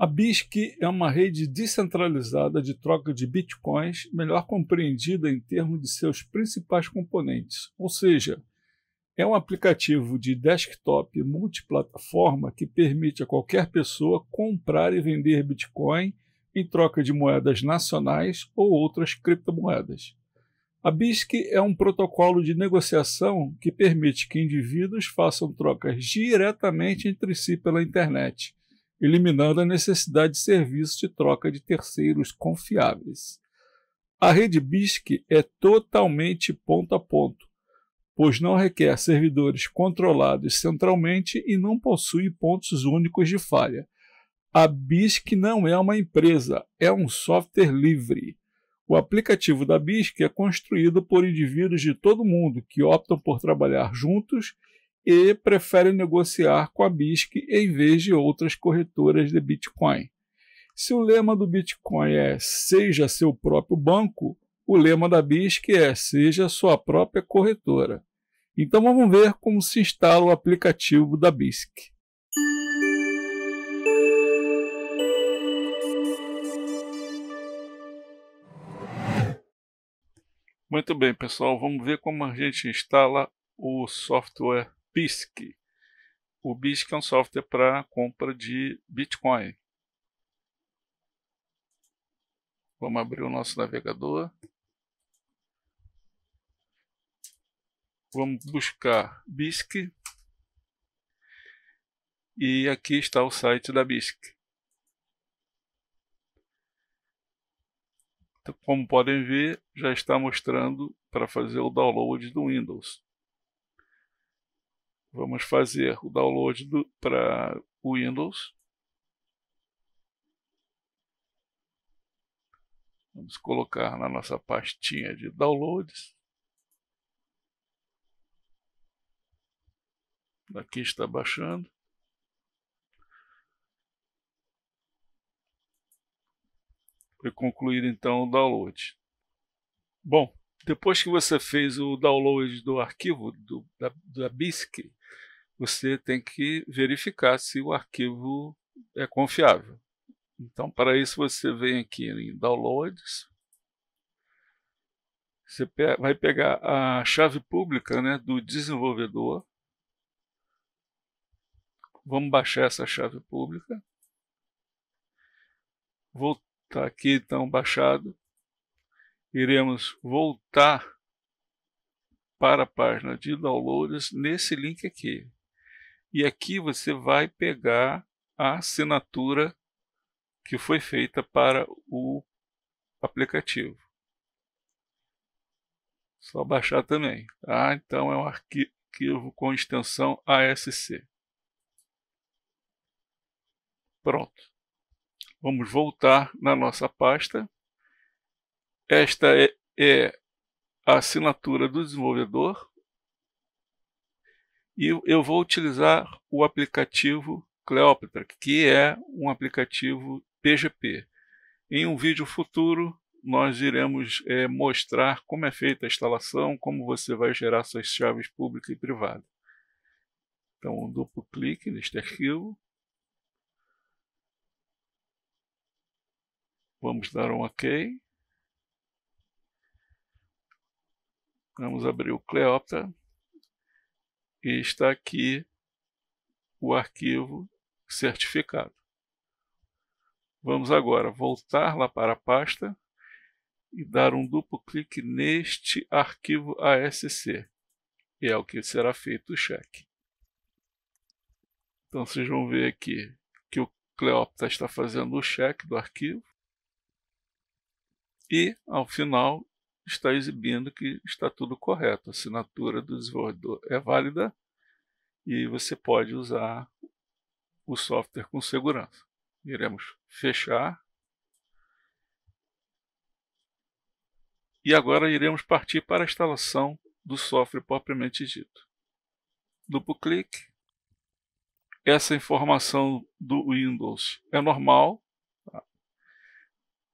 A BISC é uma rede descentralizada de troca de bitcoins, melhor compreendida em termos de seus principais componentes, ou seja, é um aplicativo de desktop multiplataforma que permite a qualquer pessoa comprar e vender Bitcoin em troca de moedas nacionais ou outras criptomoedas. A BISC é um protocolo de negociação que permite que indivíduos façam trocas diretamente entre si pela internet, eliminando a necessidade de serviços de troca de terceiros confiáveis. A rede BISC é totalmente ponto a ponto, pois não requer servidores controlados centralmente e não possui pontos únicos de falha. A BISC não é uma empresa, é um software livre. O aplicativo da BISC é construído por indivíduos de todo mundo que optam por trabalhar juntos e prefere negociar com a BISC em vez de outras corretoras de Bitcoin. Se o lema do Bitcoin é seja seu próprio banco, o lema da BISC é seja sua própria corretora. Então vamos ver como se instala o aplicativo da BISC. Muito bem, pessoal, vamos ver como a gente instala o software BISC. O BISC é um software para compra de Bitcoin. Vamos abrir o nosso navegador. Vamos buscar BISC. E aqui está o site da BISC. Então, como podem ver, já está mostrando para fazer o download do Windows. Vamos fazer o download para para Windows. Vamos colocar na nossa pastinha de downloads. Aqui está baixando. Foi concluído então o download. Bom, depois que você fez o download do arquivo do, da, da BISC, você tem que verificar se o arquivo é confiável. Então, para isso, você vem aqui em Downloads. Você vai pegar a chave pública né, do desenvolvedor. Vamos baixar essa chave pública. Vou estar tá aqui, então, baixado iremos voltar para a página de downloads nesse link aqui. E aqui você vai pegar a assinatura que foi feita para o aplicativo. Só baixar também. ah Então é um arquivo com extensão ASC. Pronto. Vamos voltar na nossa pasta. Esta é, é a assinatura do desenvolvedor e eu vou utilizar o aplicativo Cleopatra que é um aplicativo PGP. Em um vídeo futuro, nós iremos é, mostrar como é feita a instalação, como você vai gerar suas chaves pública e privada. Então, um duplo clique neste arquivo. Vamos dar um OK. Vamos abrir o Cleopatra e está aqui o arquivo certificado. Vamos agora voltar lá para a pasta e dar um duplo clique neste arquivo ASC. E é o que será feito o cheque. Então vocês vão ver aqui que o Cleopatra está fazendo o cheque do arquivo. E ao final está exibindo que está tudo correto. A assinatura do desenvolvedor é válida e você pode usar o software com segurança. Iremos fechar. E agora iremos partir para a instalação do software propriamente dito. Duplo clique. Essa informação do Windows é normal. Tá?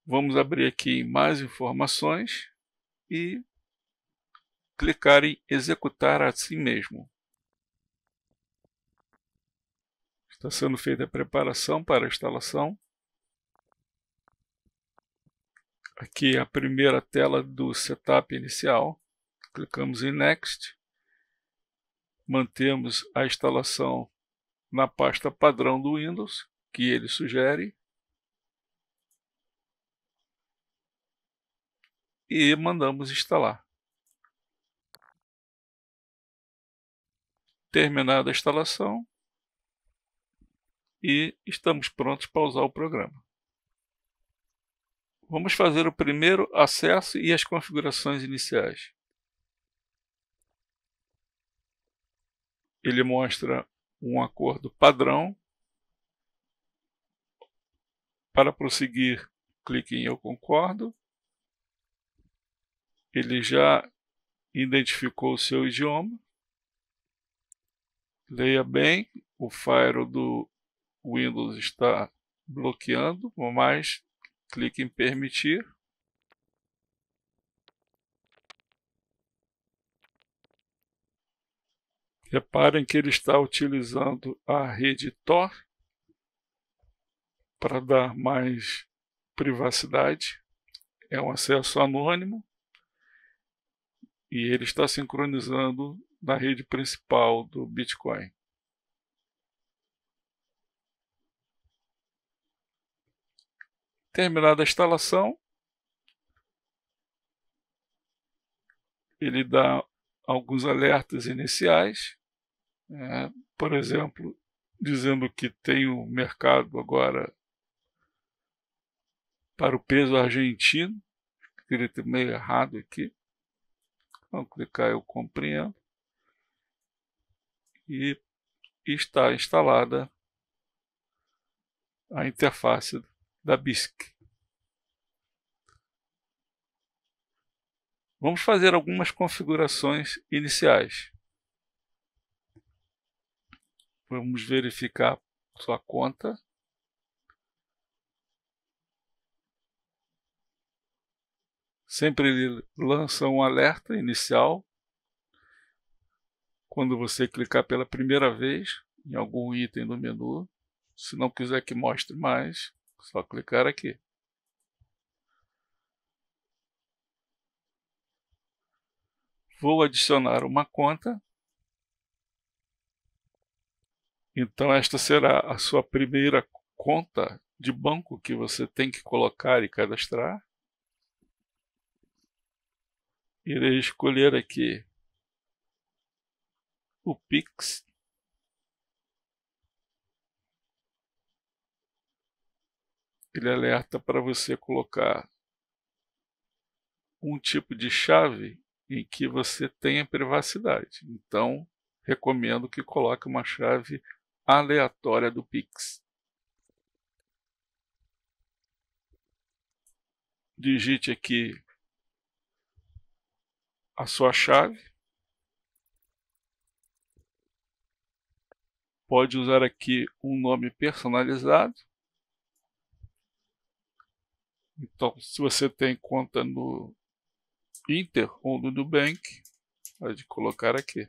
Vamos abrir aqui mais informações e clicar em executar a si mesmo. Está sendo feita a preparação para a instalação. Aqui é a primeira tela do setup inicial. Clicamos em Next. Mantemos a instalação na pasta padrão do Windows, que ele sugere. e mandamos instalar. Terminada a instalação e estamos prontos para usar o programa. Vamos fazer o primeiro acesso e as configurações iniciais. Ele mostra um acordo padrão. Para prosseguir, clique em Eu Concordo ele já identificou o seu idioma. Leia bem, o firewall do Windows está bloqueando, mas clique em permitir. Reparem que ele está utilizando a rede Tor para dar mais privacidade. É um acesso anônimo e ele está sincronizando na rede principal do Bitcoin. Terminada a instalação, ele dá alguns alertas iniciais, né, por exemplo, dizendo que tem o um mercado agora para o peso argentino, escrito meio errado aqui, Vou clicar eu compreendo. E está instalada a interface da BISC. Vamos fazer algumas configurações iniciais. Vamos verificar sua conta. Sempre ele lança um alerta inicial. Quando você clicar pela primeira vez em algum item do menu, se não quiser que mostre mais, só clicar aqui. Vou adicionar uma conta. Então esta será a sua primeira conta de banco que você tem que colocar e cadastrar irei escolher aqui o Pix. Ele alerta para você colocar um tipo de chave em que você tenha privacidade. Então, recomendo que coloque uma chave aleatória do Pix. Digite aqui a sua chave. Pode usar aqui um nome personalizado. Então, se você tem conta no Inter ou no Nubank, pode colocar aqui.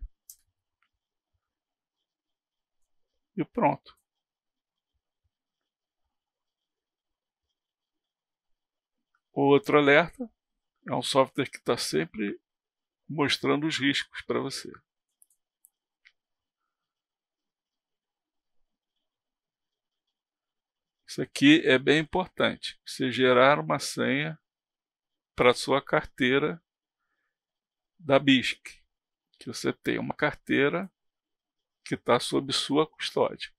E pronto. Outro alerta é um software que está sempre mostrando os riscos para você. Isso aqui é bem importante. Você gerar uma senha para sua carteira da BISC, que você tem uma carteira que está sob sua custódia.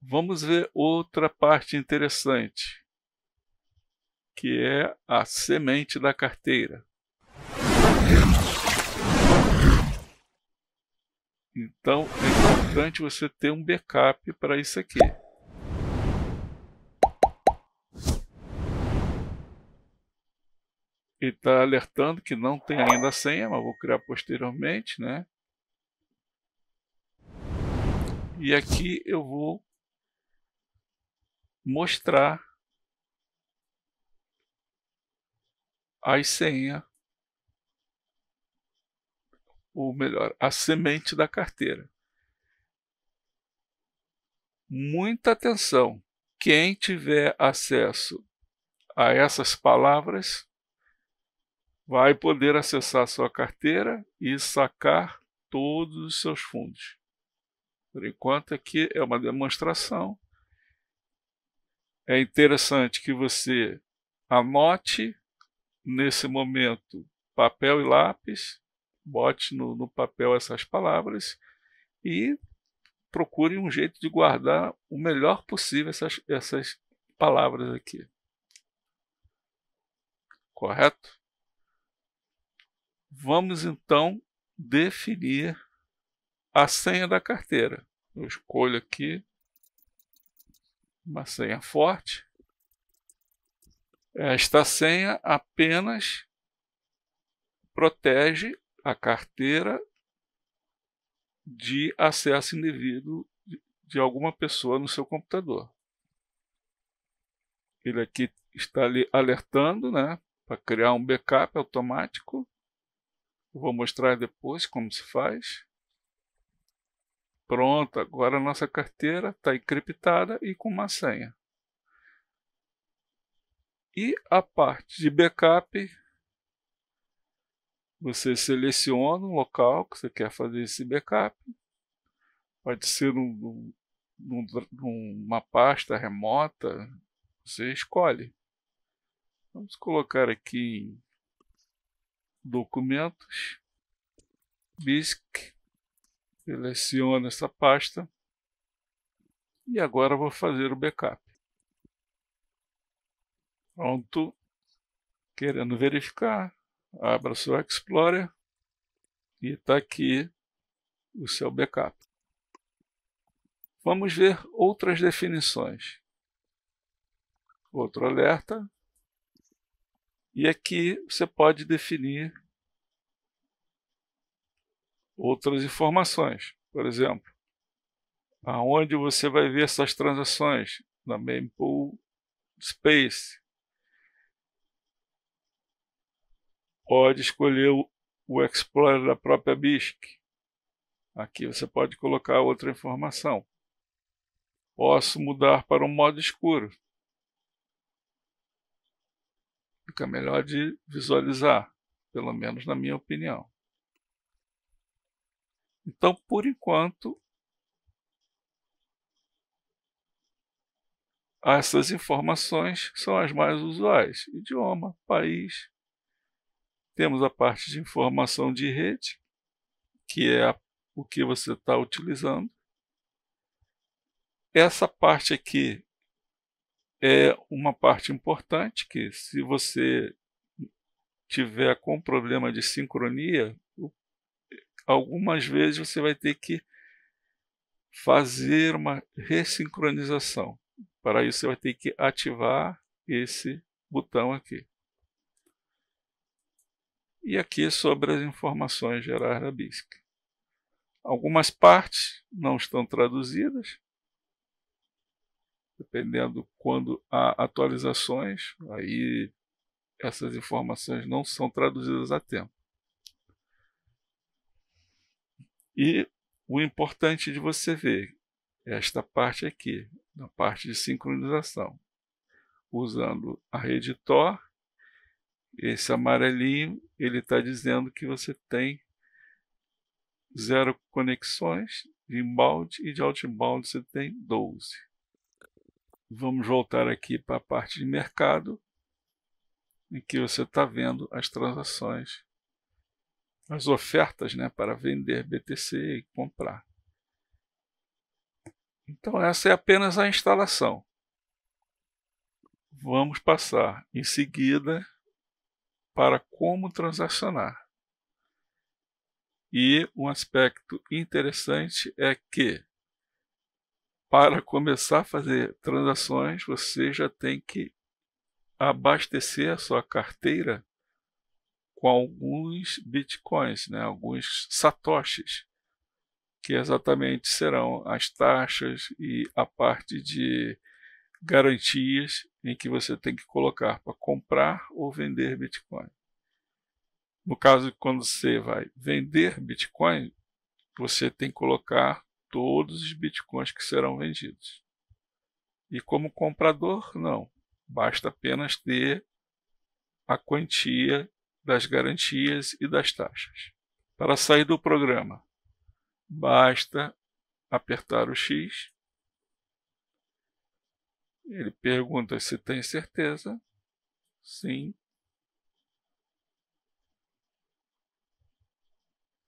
Vamos ver outra parte interessante que é a semente da carteira. Então é importante você ter um backup para isso aqui. Ele está alertando que não tem ainda a senha, mas vou criar posteriormente, né? E aqui eu vou mostrar a senha, ou melhor, a semente da carteira. Muita atenção! Quem tiver acesso a essas palavras vai poder acessar sua carteira e sacar todos os seus fundos. Por enquanto, aqui é uma demonstração. É interessante que você anote nesse momento papel e lápis, bote no, no papel essas palavras e procure um jeito de guardar o melhor possível essas, essas palavras aqui. Correto? Vamos então definir a senha da carteira. Eu escolho aqui uma senha forte esta senha apenas protege a carteira de acesso indevido de alguma pessoa no seu computador. Ele aqui está ali alertando né, para criar um backup automático. Eu vou mostrar depois como se faz. Pronto, agora a nossa carteira está encriptada e com uma senha. E a parte de backup, você seleciona um local que você quer fazer esse backup. Pode ser num, num, numa pasta remota, você escolhe. Vamos colocar aqui em documentos, BISC, seleciona essa pasta e agora vou fazer o backup. Pronto. Querendo verificar, abra seu Explorer e está aqui o seu backup. Vamos ver outras definições. Outro alerta. E aqui você pode definir outras informações. Por exemplo, aonde você vai ver essas transações? Na mempool space. pode escolher o, o Explorer da própria BISC. Aqui você pode colocar outra informação. Posso mudar para um modo escuro. Fica melhor de visualizar, pelo menos na minha opinião. Então, por enquanto, essas informações são as mais usuais: idioma, país, temos a parte de informação de rede, que é a, o que você está utilizando. Essa parte aqui é uma parte importante, que se você tiver com problema de sincronia, algumas vezes você vai ter que fazer uma ressincronização. Para isso, você vai ter que ativar esse botão aqui e aqui sobre as informações gerais da BISC. Algumas partes não estão traduzidas, dependendo quando há atualizações, aí essas informações não são traduzidas a tempo. E o importante de você ver esta parte aqui, na parte de sincronização, usando a rede Tor esse amarelinho, ele está dizendo que você tem zero conexões de inbound e de outbound você tem 12. Vamos voltar aqui para a parte de mercado, em que você está vendo as transações, as ofertas né, para vender BTC e comprar. Então essa é apenas a instalação. Vamos passar em seguida para como transacionar. E um aspecto interessante é que, para começar a fazer transações, você já tem que abastecer a sua carteira com alguns bitcoins, né? alguns satoshis, que exatamente serão as taxas e a parte de garantias em que você tem que colocar para comprar ou vender Bitcoin. No caso, de quando você vai vender Bitcoin, você tem que colocar todos os Bitcoins que serão vendidos. E como comprador, não. Basta apenas ter a quantia das garantias e das taxas. Para sair do programa, basta apertar o X ele pergunta se tem certeza. Sim.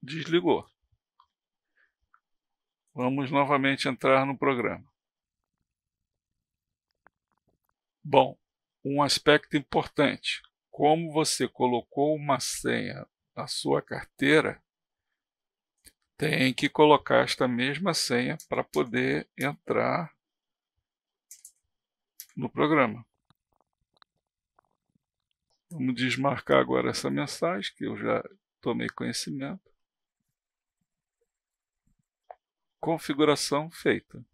Desligou. Vamos novamente entrar no programa. Bom, um aspecto importante: como você colocou uma senha na sua carteira, tem que colocar esta mesma senha para poder entrar no programa. Vamos desmarcar agora essa mensagem que eu já tomei conhecimento. Configuração feita.